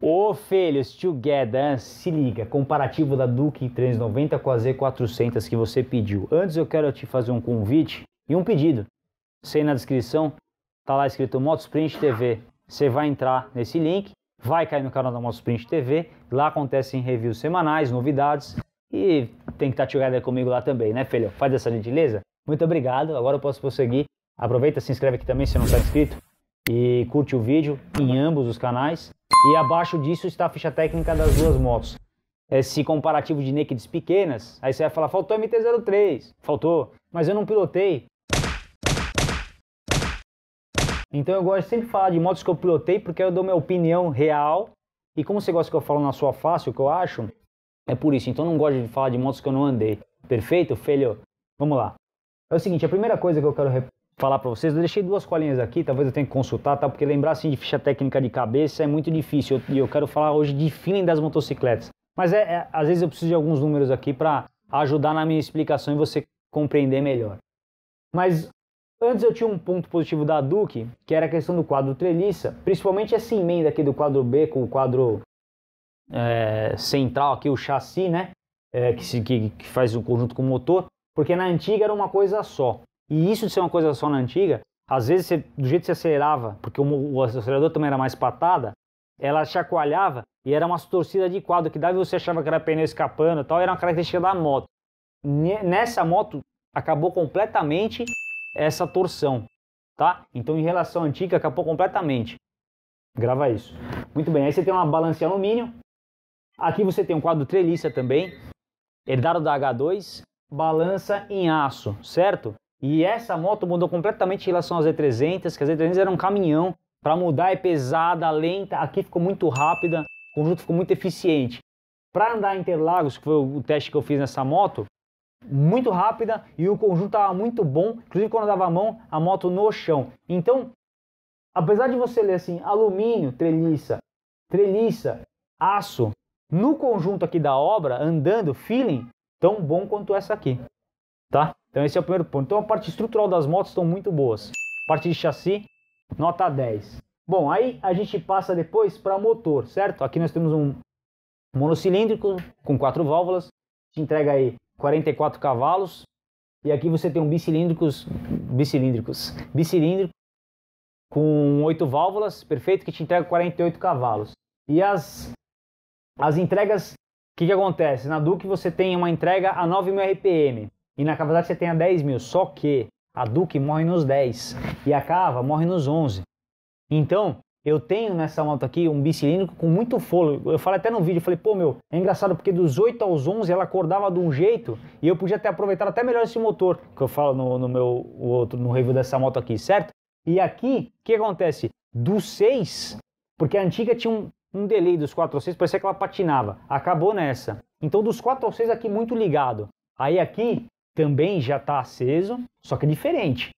Ô filhos, together, se liga, comparativo da Duke 390 com a Z400 que você pediu. Antes eu quero te fazer um convite e um pedido. Sei na descrição, tá lá escrito Motosprint TV. Você vai entrar nesse link, vai cair no canal da Motosprint TV. Lá acontecem reviews semanais, novidades e tem que estar tá comigo lá também, né, filho? Faz essa gentileza. Muito obrigado. Agora eu posso prosseguir. Aproveita, se inscreve aqui também se não está inscrito e curte o vídeo em ambos os canais. E abaixo disso está a ficha técnica das duas motos. Esse comparativo de nakeds pequenas, aí você vai falar, faltou MT-03, faltou, mas eu não pilotei. Então eu gosto de sempre falar de motos que eu pilotei porque eu dou minha opinião real. E como você gosta que eu falo na sua face o que eu acho, é por isso. Então eu não gosto de falar de motos que eu não andei. Perfeito, filho? Vamos lá. É o seguinte, a primeira coisa que eu quero falar para vocês, eu deixei duas colinhas aqui, talvez eu tenha que consultar, tá? Porque lembrar assim de ficha técnica de cabeça é muito difícil. E eu, eu, quero falar hoje de feeling das motocicletas. Mas é, é às vezes eu preciso de alguns números aqui para ajudar na minha explicação e você compreender melhor. Mas Antes eu tinha um ponto positivo da Duke, que era a questão do quadro treliça, principalmente essa emenda aqui do quadro B com o quadro é, central aqui, o chassi, né? É, que, se, que, que, faz o um conjunto com o motor, porque na antiga era uma coisa só. E isso de ser uma coisa só na antiga, às vezes você, do jeito que você acelerava, porque o, o acelerador também era mais patada, ela chacoalhava e era uma torcida de quadro que dava e você achava que era pneu escapando e tal, era uma característica da moto. Nessa moto acabou completamente essa torção, tá? Então, em relação à antiga, acabou completamente. Grava isso. Muito bem, aí você tem uma balança em alumínio. Aqui você tem um quadro treliça também, herdado da H2, balança em aço, certo? E essa moto mudou completamente em relação às Z300, que as Z300 era um caminhão. Para mudar é pesada, lenta, aqui ficou muito rápida, o conjunto ficou muito eficiente. Para andar em Interlagos, que foi o teste que eu fiz nessa moto, muito rápida e o conjunto estava muito bom, inclusive quando dava a mão, a moto no chão. Então, apesar de você ler assim, alumínio, treliça, treliça, aço, no conjunto aqui da obra, andando, feeling, tão bom quanto essa aqui, tá? Então esse é o primeiro ponto. Então a parte estrutural das motos estão muito boas. A parte de chassi, nota 10. Bom, aí a gente passa depois para motor, certo? Aqui nós temos um monocilíndrico com quatro válvulas, te entrega aí 44 cavalos. E aqui você tem um bicilíndricos, bicilíndricos, bicilíndrico com oito válvulas, perfeito, que te entrega 48 cavalos. E as, as entregas, o que, que acontece? Na Duke você tem uma entrega a 9.000 RPM e na Kawasaki você tem a 10.000, só que a Duke morre nos 10 e a Cava morre nos 11. Então, eu tenho nessa moto aqui um bicilíndrico com muito fôlego. Eu falei até no vídeo, falei, pô, meu, é engraçado porque dos 8 aos 11 ela acordava de um jeito e eu podia ter aproveitado até melhor esse motor, que eu falo no, no meu outro, no review dessa moto aqui, certo? E aqui, o que acontece? Do 6, porque a antiga tinha um, um delay dos 4 ao 6, parecia que ela patinava. Acabou nessa. Então dos 4 ao 6 aqui muito ligado. Aí aqui também já está aceso, só que é diferente.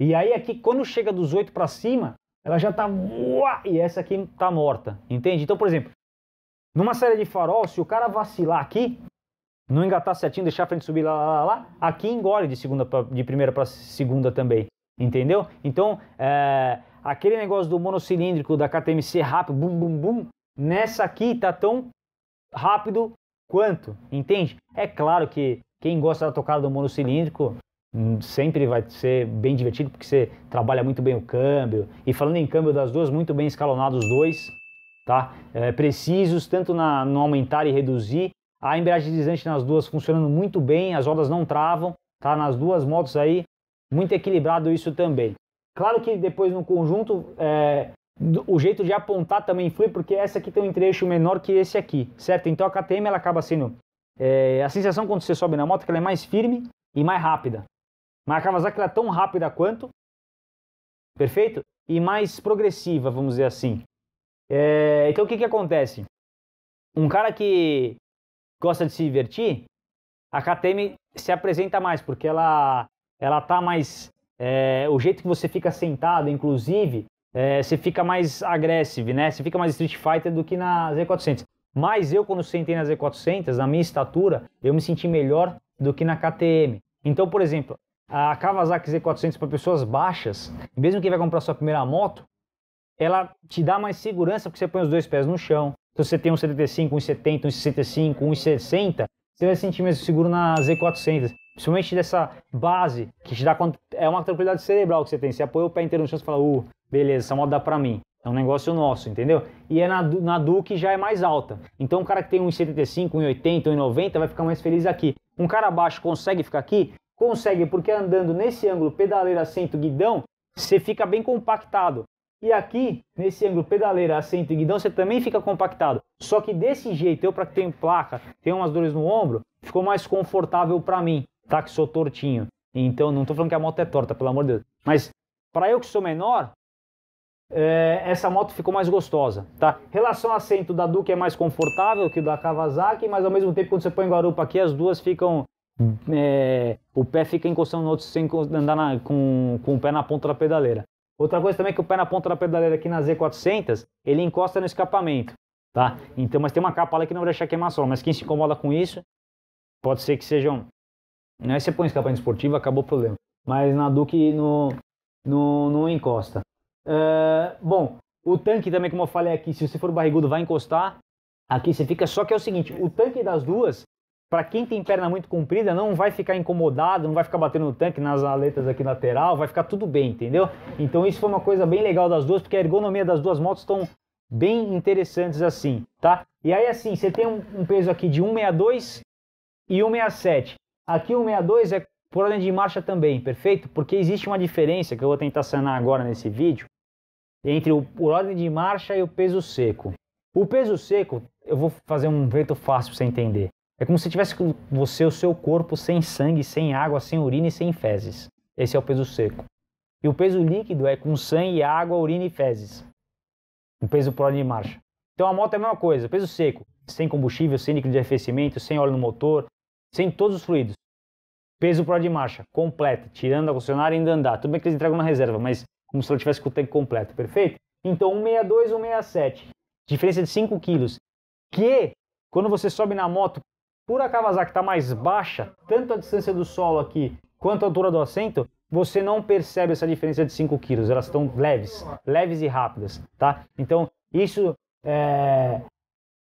E aí aqui, quando chega dos 8 para cima, ela já tá. Uá, e essa aqui tá morta. Entende? Então, por exemplo, numa série de farol, se o cara vacilar aqui, não engatar certinho, deixar a frente subir lá, lá, lá, lá aqui engole de, segunda pra, de primeira para segunda também. Entendeu? Então, é, aquele negócio do monocilíndrico da KTMC rápido, bum, bum, bum, nessa aqui tá tão rápido quanto, entende? É claro que quem gosta da tocada do monocilíndrico sempre vai ser bem divertido porque você trabalha muito bem o câmbio. E falando em câmbio das duas, muito bem escalonados os dois, tá? É, precisos tanto na, no aumentar e reduzir. A embreagem deslizante nas duas funcionando muito bem, as rodas não travam, tá? Nas duas motos aí, muito equilibrado isso também. Claro que depois no conjunto, é, o jeito de apontar também influi, porque essa aqui tem um trecho menor que esse aqui, certo? Então a KTM ela acaba sendo. É, a sensação quando você sobe na moto é que ela é mais firme e mais rápida, mas a Kawasaki era é tão rápida quanto, perfeito? E mais progressiva, vamos dizer assim. É, então o que, que acontece? Um cara que gosta de se divertir, a KTM se apresenta mais, porque ela, ela tá mais. É, o jeito que você fica sentado, inclusive, é, você fica mais agressivo, né? Você fica mais Street Fighter do que na Z400. Mas eu, quando sentei na Z400, na minha estatura, eu me senti melhor do que na KTM. Então, por exemplo, a Kawasaki Z400 para pessoas baixas, mesmo que vai comprar sua primeira moto, ela te dá mais segurança porque você põe os dois pés no chão. Então, se você tem um 75, um 70, um 65, um 60, você vai se sentir mais seguro na Z400. Principalmente dessa base que te dá é uma tranquilidade cerebral que você tem. Você apoia o pé inteiro no chão e fala, uh, beleza, essa moto dá para mim. É um negócio nosso, entendeu? E é na, na Duke já é mais alta. Então o cara que tem 1,75, 1,80, 1,90 vai ficar mais feliz aqui. Um cara baixo consegue ficar aqui, Consegue, porque andando nesse ângulo pedaleira assento guidão, você fica bem compactado. E aqui, nesse ângulo pedaleira assento e guidão, você também fica compactado. Só que desse jeito, eu para que tenho placa, tenho umas dores no ombro, ficou mais confortável para mim, tá? Que sou tortinho. Então, não tô falando que a moto é torta, pelo amor de Deus. Mas para eu que sou menor, é, essa moto ficou mais gostosa, tá? Relação assento da Duke é mais confortável que o da Kawasaki, mas ao mesmo tempo quando você põe garupa aqui, as duas ficam Hum. é, o pé fica encostando no outro sem andar na, com, com o pé na ponta da pedaleira. Outra coisa também é que o pé na ponta da pedaleira aqui na Z400, ele encosta no escapamento, tá? Então, mas tem uma capa lá que não vai deixar queimar só mas quem se incomoda com isso, pode ser que sejam... Um... Né? Aí você põe escapamento esportivo, acabou o problema. Mas na Duke não no, no encosta. Uh, bom, o tanque também, como eu falei aqui, se você for barrigudo, vai encostar. Aqui você fica, só que é o seguinte, o tanque das duas, para quem tem perna muito comprida, não vai ficar incomodado, não vai ficar batendo no tanque nas aletas aqui lateral, vai ficar tudo bem, entendeu? Então isso foi uma coisa bem legal das duas, porque a ergonomia das duas motos estão bem interessantes assim, tá? E aí assim, você tem um, um peso aqui de 162 e 167. Aqui 162 é por ordem de marcha também, perfeito? Porque existe uma diferença que eu vou tentar sanar agora nesse vídeo entre o por ordem de marcha e o peso seco. O peso seco, eu vou fazer um jeito fácil para você entender. É como se tivesse você o seu corpo sem sangue, sem água, sem urina e sem fezes. Esse é o peso seco. E o peso líquido é com sangue, água, urina e fezes. O peso por ordem de marcha. Então a moto é a mesma coisa, peso seco, sem combustível, sem líquido de arrefecimento, sem óleo no motor, sem todos os fluidos. Peso por ordem de marcha, completa, tirando a concessionária e ainda andar. Tudo bem que eles entregam na reserva, mas como se ela tivesse com o tanque completo, perfeito? Então 162, 167, diferença de 5 quilos. Que quando você sobe na moto, por a Kawasaki estar tá mais baixa, tanto a distância do solo aqui quanto a altura do assento, você não percebe essa diferença de 5 kg. Elas estão leves, leves e rápidas, tá? Então, isso é,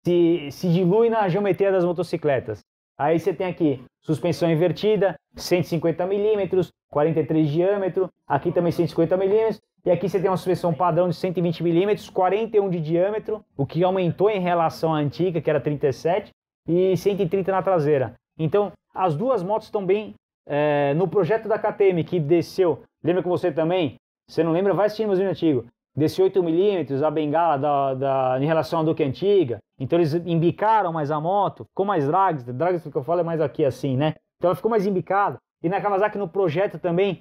se, se dilui na geometria das motocicletas. Aí você tem aqui suspensão invertida, 150 milímetros, 43 de diâmetro, aqui também 150 milímetros, e aqui você tem uma suspensão padrão de 120 milímetros, 41 de diâmetro, o que aumentou em relação à antiga, que era 37, e 130 na traseira. Então, as duas motos estão bem é, no projeto da KTM, que desceu. Lembra com você também? Você não lembra? Vai assistir meu antigo. Desceu 8mm, a bengala da, da, em relação à que antiga. Então, eles embicaram mais a moto, ficou mais drags. Drags, que eu falo é mais aqui assim, né? Então, ela ficou mais embicada. E na Kawasaki, no projeto também,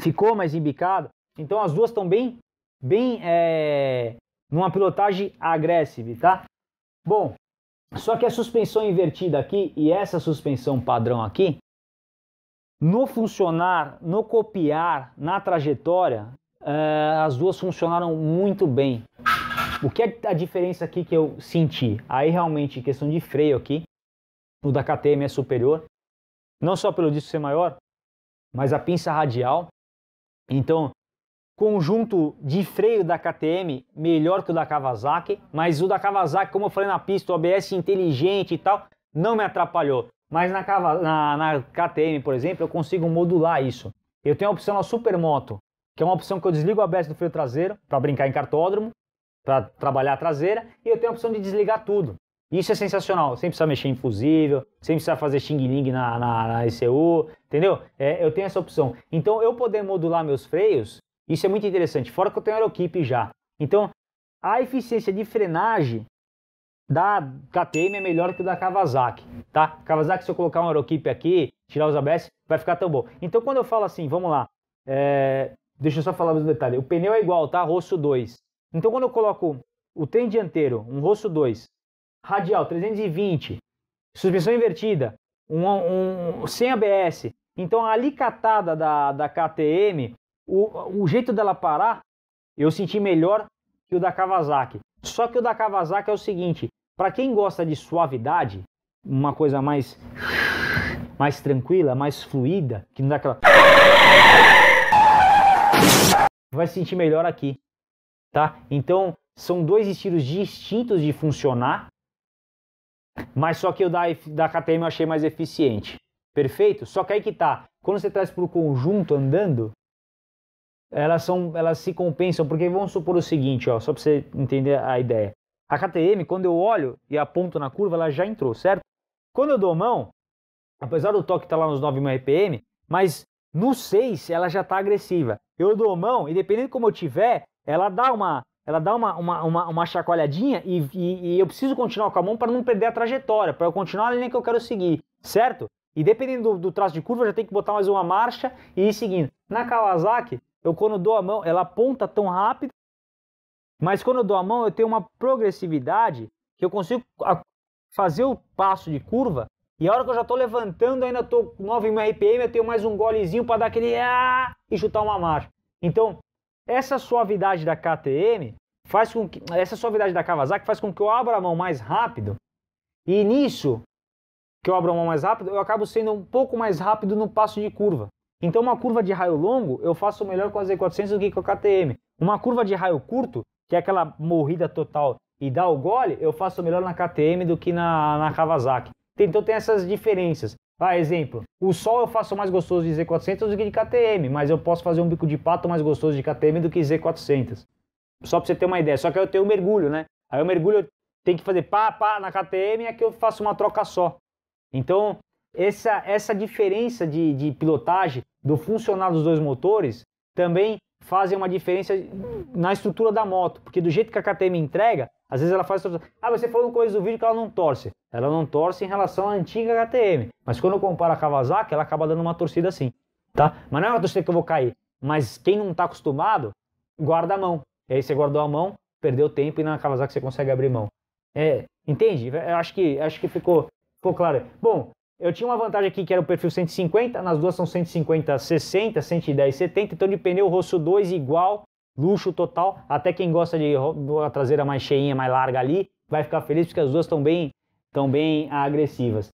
ficou mais embicada. Então, as duas estão bem, bem, é, numa pilotagem agressiva, tá? Bom, só que a suspensão invertida aqui e essa suspensão padrão aqui, no funcionar, no copiar, na trajetória, eh, as duas funcionaram muito bem. O que é a diferença aqui que eu senti? Aí realmente, questão de freio aqui, o da KTM é superior, não só pelo disco ser maior, mas a pinça radial. Então, Conjunto de freio da KTM melhor que o da Kawasaki, mas o da Kawasaki, como eu falei na pista, o ABS inteligente e tal, não me atrapalhou. Mas na, na, na KTM, por exemplo, eu consigo modular isso. Eu tenho a opção na Supermoto, que é uma opção que eu desligo o ABS do freio traseiro para brincar em cartódromo, para trabalhar a traseira, e eu tenho a opção de desligar tudo. Isso é sensacional, sem precisar mexer em fusível, sem precisar fazer xing-ling na, na, na ECU, entendeu? É, eu tenho essa opção. Então, eu poder modular meus freios isso é muito interessante. Fora que eu tenho aeroquipe já. Então, a eficiência de frenagem da KTM é melhor que da Kawasaki, tá? Kawasaki, se eu colocar um aeroquipe aqui, tirar os ABS, vai ficar tão bom. Então, quando eu falo assim, vamos lá, é... deixa eu só falar mais um detalhe. O pneu é igual, tá? Rosso 2. Então, quando eu coloco o trem dianteiro, um Rosso 2, radial 320, suspensão invertida, um, um, sem ABS, então a alicatada da, da KTM o, o jeito dela parar, eu senti melhor que o da Kawasaki. Só que o da Kawasaki é o seguinte, para quem gosta de suavidade, uma coisa mais mais tranquila, mais fluida, que não dá aquela vai sentir melhor aqui, tá? Então, são dois estilos distintos de funcionar, mas só que o da, da KTM eu achei mais eficiente. Perfeito? Só que aí que tá, quando você traz para o conjunto andando, elas, são, elas se compensam, porque vamos supor o seguinte, ó, só para você entender a ideia. A KTM, quando eu olho e aponto na curva, ela já entrou, certo? Quando eu dou mão, apesar do toque estar tá lá nos 9.000 RPM, mas no 6 ela já está agressiva. Eu dou mão e dependendo de como eu tiver, ela dá uma, ela dá uma, uma, uma, uma chacoalhadinha e, e, e, eu preciso continuar com a mão para não perder a trajetória, para eu continuar a linha que eu quero seguir, certo? E dependendo do, do traço de curva, eu já tenho que botar mais uma marcha e ir seguindo. Na Kawasaki, então, eu quando dou a mão, ela aponta tão rápido, mas quando eu dou a mão, eu tenho uma progressividade que eu consigo fazer o passo de curva. E a hora que eu já estou levantando, ainda estou 9 mil RPM, eu tenho mais um golezinho para dar aquele ah! e chutar uma marcha. Então, essa suavidade da KTM faz com que essa suavidade da Kawasaki faz com que eu abra a mão mais rápido. E nisso que eu abro a mão mais rápido, eu acabo sendo um pouco mais rápido no passo de curva. Então, uma curva de raio longo, eu faço melhor com a Z400 do que com a KTM. Uma curva de raio curto, que é aquela morrida total e dá o gole, eu faço melhor na KTM do que na, na Kawasaki. Então, tem essas diferenças. Ah, exemplo, o sol eu faço mais gostoso de Z400 do que de KTM, mas eu posso fazer um bico de pato mais gostoso de KTM do que Z400. Só para você ter uma ideia. Só que aí eu tenho um mergulho, né? Aí o mergulho tem que fazer pá, pá na KTM, é que eu faço uma troca só. Então, essa, essa diferença de, de pilotagem, do funcionar dos dois motores, também fazem uma diferença na estrutura da moto, porque do jeito que a KTM entrega, às vezes ela faz. Ah, você falou no começo do vídeo que ela não torce. Ela não torce em relação à antiga KTM, mas quando eu comparo a Kawasaki, ela acaba dando uma torcida assim, tá? Mas não é uma torcida que eu vou cair, mas quem não está acostumado, guarda a mão. E aí você guardou a mão, perdeu tempo e na Kawasaki você consegue abrir mão. É, entende? Eu acho que acho que ficou, ficou claro. Bom, eu tinha uma vantagem aqui que era o perfil 150, nas duas são 150, 60, 110, 70, então de pneu rosto 2 igual, luxo total, até quem gosta de a traseira mais cheinha, mais larga ali, vai ficar feliz porque as duas estão bem, tão bem agressivas.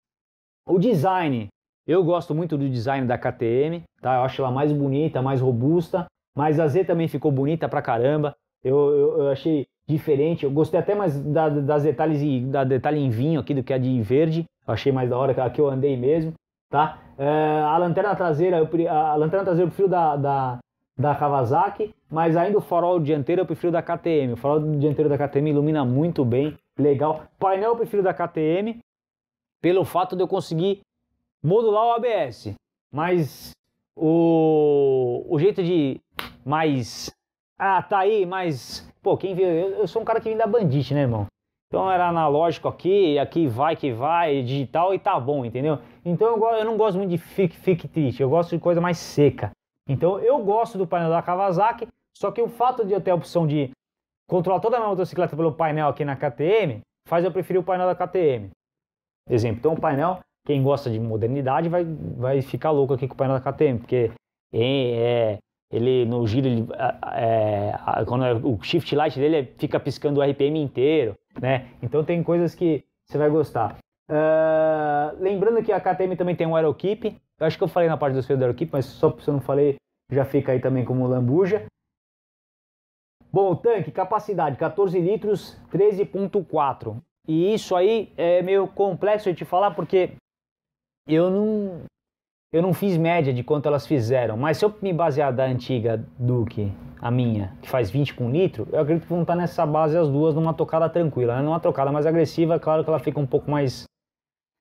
O design, eu gosto muito do design da KTM, tá? Eu acho ela mais bonita, mais robusta, mas a Z também ficou bonita pra caramba. Eu, eu, eu achei diferente, eu gostei até mais da, das detalhes da detalhe em vinho aqui do que a de verde achei mais da hora, que eu andei mesmo, tá? É, a lanterna traseira, eu, a lanterna traseira eu prefiro da, da, da Kawasaki, mas ainda o farol dianteiro eu prefiro da KTM. O farol dianteiro da KTM ilumina muito bem, legal. Painel eu prefiro da KTM, pelo fato de eu conseguir modular o ABS, mas o, o jeito de mais... Ah, tá aí, mas... Pô, quem viu? Eu, eu sou um cara que vem da bandite, né, irmão? Então era analógico aqui, aqui vai que vai, digital e tá bom, entendeu? Então eu, eu não gosto muito de fique, fique triste, eu gosto de coisa mais seca. Então eu gosto do painel da Kawasaki, só que o fato de eu ter a opção de controlar toda a minha motocicleta pelo painel aqui na KTM, faz eu preferir o painel da KTM. Exemplo, então o painel, quem gosta de modernidade vai, vai ficar louco aqui com o painel da KTM, porque é, é ele no giro, ele, é, quando é, o shift light dele fica piscando o RPM inteiro, né? Então tem coisas que você vai gostar. Uh, lembrando que a KTM também tem um AeroKeep, eu acho que eu falei na parte dos feios do AeroKeep, mas só se eu não falei, já fica aí também como lambuja. Bom, tanque, capacidade 14 litros, 13.4. E isso aí é meio complexo de te falar porque eu não, eu não fiz média de quanto elas fizeram, mas se eu me basear da antiga Duke, a minha, que faz 20 com litro, eu acredito que vão estar nessa base as duas numa tocada tranquila, né? numa é tocada mais agressiva, é claro que ela fica um pouco mais.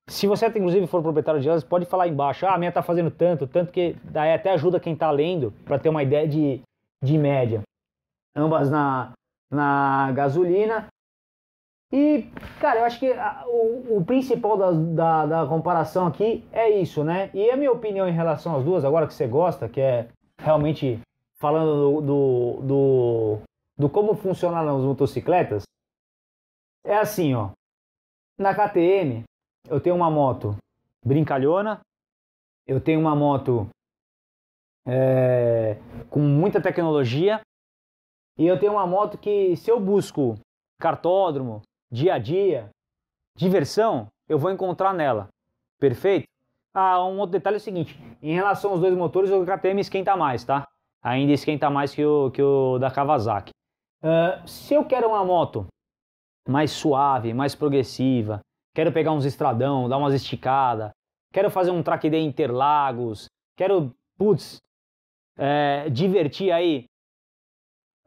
Se você, inclusive, for proprietário de elas, pode falar embaixo, ah, a minha tá fazendo tanto, tanto que daí até ajuda quem tá lendo para ter uma ideia de, de média. Ambas na, na gasolina, e, cara, eu acho que a, ah, o, o, principal da, da, da, comparação aqui é isso, né? E a minha opinião em relação às duas, agora que você gosta, que é realmente falando do, do, do, do como funcionam as motocicletas, é assim, ó. Na KTM, eu tenho uma moto brincalhona, eu tenho uma moto é, com muita tecnologia, e eu tenho uma moto que, se eu busco cartódromo, dia a dia, diversão, eu vou encontrar nela. Perfeito? Ah, um outro detalhe é o seguinte: em relação aos dois motores, o KTM esquenta mais, tá? Ainda esquenta mais que o, que o da Kawasaki. Uh, se eu quero uma moto mais suave, mais progressiva, quero pegar uns estradão, dar umas esticadas, quero fazer um track day Interlagos, quero, putz, é, divertir aí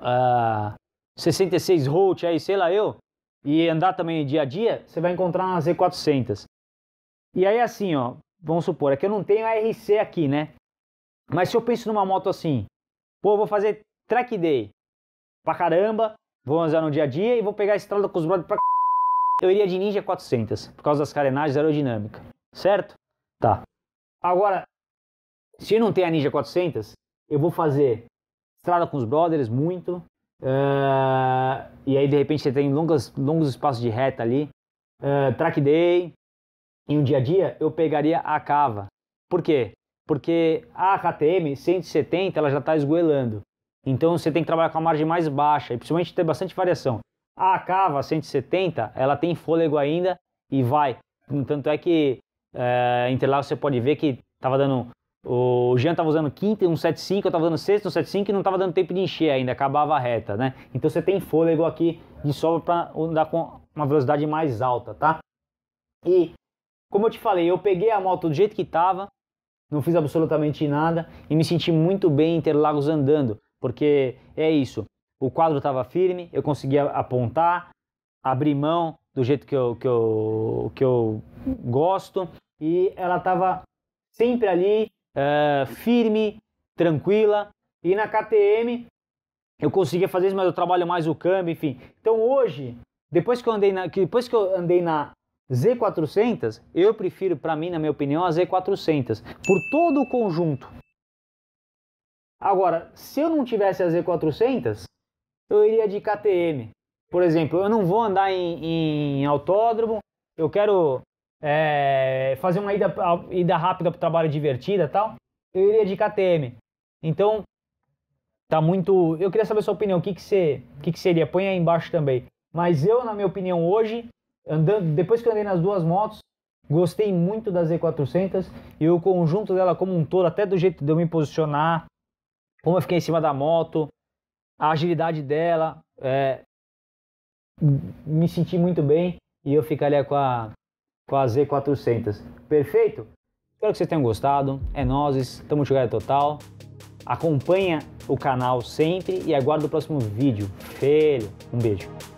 uh, 66 Volt aí, sei lá eu, e andar também dia a dia, você vai encontrar uma Z400. E aí assim, ó, vamos supor, é que eu não tenho a RC aqui, né? Mas se eu penso numa moto assim, pô, vou fazer track day pra caramba, vou andar no dia a dia e vou pegar a estrada com os brothers pra c... Eu iria de Ninja 400, por causa das carenagens aerodinâmicas, certo? Tá. Agora, se eu não tenho a Ninja 400, eu vou fazer estrada com os brothers muito, Uh, e aí, de repente, você tem longos longos espaços de reta ali. Uh, track day. Em um dia a dia, eu pegaria a cava. Por quê? Porque a KTM 170 ela já está esgoelando. Então você tem que trabalhar com a margem mais baixa e principalmente ter bastante variação. A cava 170 ela tem fôlego ainda e vai. Tanto é que é, Interlagos você pode ver que estava dando o Jean estava usando quinta e 175, eu estava usando sexta, 175 e não estava dando tempo de encher ainda, acabava a reta, né? Então você tem fôlego aqui de sobra para andar com uma velocidade mais alta, tá? E, como eu te falei, eu peguei a moto do jeito que estava, não fiz absolutamente nada e me senti muito bem em Interlagos andando, porque é isso, o quadro estava firme, eu conseguia apontar, abrir mão do jeito que eu, que eu, que eu gosto e ela estava sempre ali uh, firme, tranquila. E na KTM eu conseguia fazer isso, mas eu trabalho mais o câmbio, enfim. Então hoje, depois que eu andei na, depois que eu andei na Z400, eu prefiro, para mim, na minha opinião, a Z400, por todo o conjunto. Agora, se eu não tivesse a Z400, eu iria de KTM. Por exemplo, eu não vou andar em, em autódromo, eu quero é, fazer uma ida, ida rápida para o trabalho divertida tal, eu iria de KTM. Então, tá muito. Eu queria saber a sua opinião, o que, que, você, o que, que seria? Põe aí embaixo também. Mas eu, na minha opinião, hoje, andando, depois que eu andei nas duas motos, gostei muito da Z400 e o conjunto dela como um todo, até do jeito de eu me posicionar, como eu fiquei em cima da moto, a agilidade dela, é, me senti muito bem e eu ficaria com a Quase 400 Perfeito? Espero que vocês tenham gostado. É nozes, tamo jogando total. Acompanha o canal sempre e aguardo o próximo vídeo. Feio, um beijo.